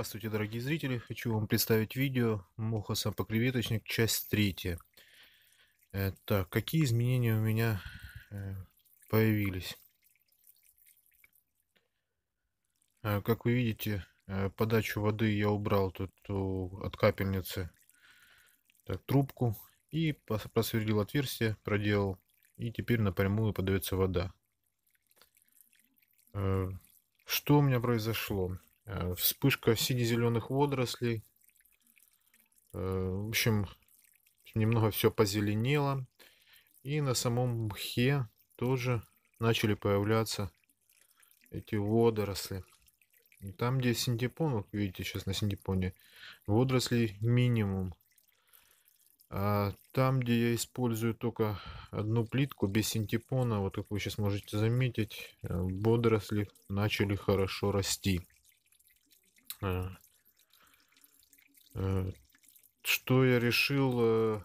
Здравствуйте, дорогие зрители! Хочу вам представить видео муха сам Часть третья». Э, так, какие изменения у меня э, появились? Э, как вы видите, подачу воды я убрал тут от капельницы так, трубку и просверлил отверстие, проделал. И теперь напрямую подается вода. Что у меня произошло? Э, вспышка сине-зеленых водорослей. Э, в общем, немного все позеленело. И на самом мхе тоже начали появляться эти водоросли. там, где синтепон, вот видите сейчас на синтепоне, водорослей минимум. А там, где я использую только одну плитку без синтепона, вот как вы сейчас можете заметить, э, водоросли начали хорошо расти наверное. Э, что я решил, э,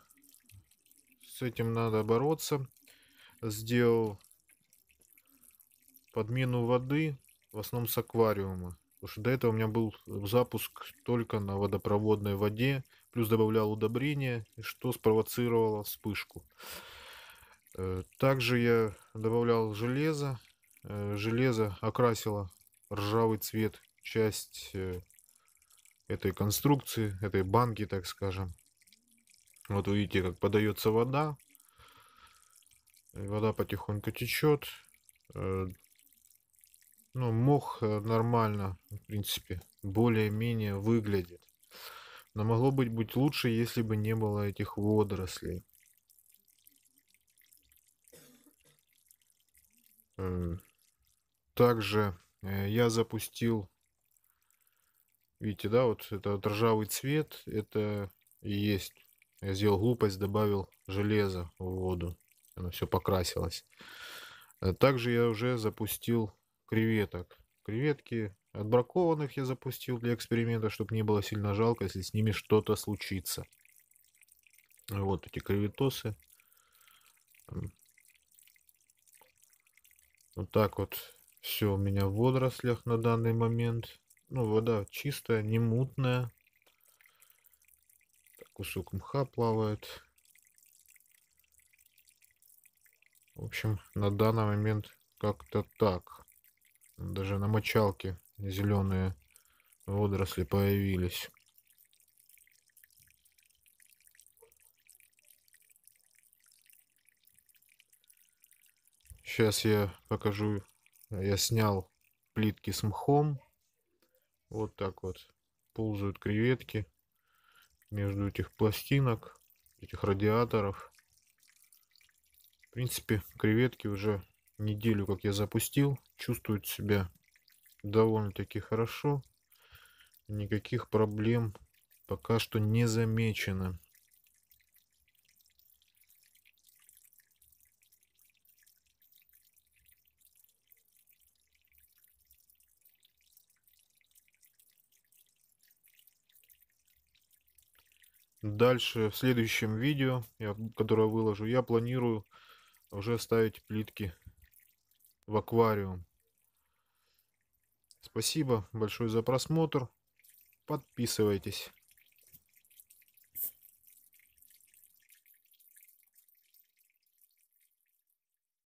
с этим надо бороться. Сделал подмену воды, в основном с аквариума. Потому что до этого у меня был запуск только на водопроводной воде, плюс добавлял удобрения, что спровоцировало вспышку. Э, также я добавлял железо. Железо окрасило ржавый цвет часть э, этой конструкции, этой банки, так скажем. Вот видите, как подается вода. Вода потихоньку течет. Э, ну, мох э, нормально, в принципе, более-менее выглядит. Но могло быть, быть лучше, если бы не было этих водорослей. Также я запустил Видите, да, вот это ржавый цвет, это и есть. Я сделал глупость, добавил железо в воду. Оно все покрасилось. Э, также я уже запустил креветок. Креветки отбракованных я запустил для эксперимента, чтобы не было сильно жалко, если с ними что-то случится. Вот эти креветосы. Вот так вот все у меня в водорослях на данный момент. Ну, вода чистая, не мутная. Кусок мха плавает. В общем, на данный момент как-то так. Даже на мочалке зеленые водоросли появились. Сейчас я покажу. Я снял плитки с мхом. Вот так вот ползают креветки между этих пластинок, этих радиаторов. В принципе, креветки уже неделю, как я запустил, чувствуют себя довольно-таки хорошо. Никаких проблем пока что не замечено. Дальше, в следующем видео, я, которое выложу, я планирую уже ставить плитки в аквариум. Спасибо большое за просмотр. Подписывайтесь.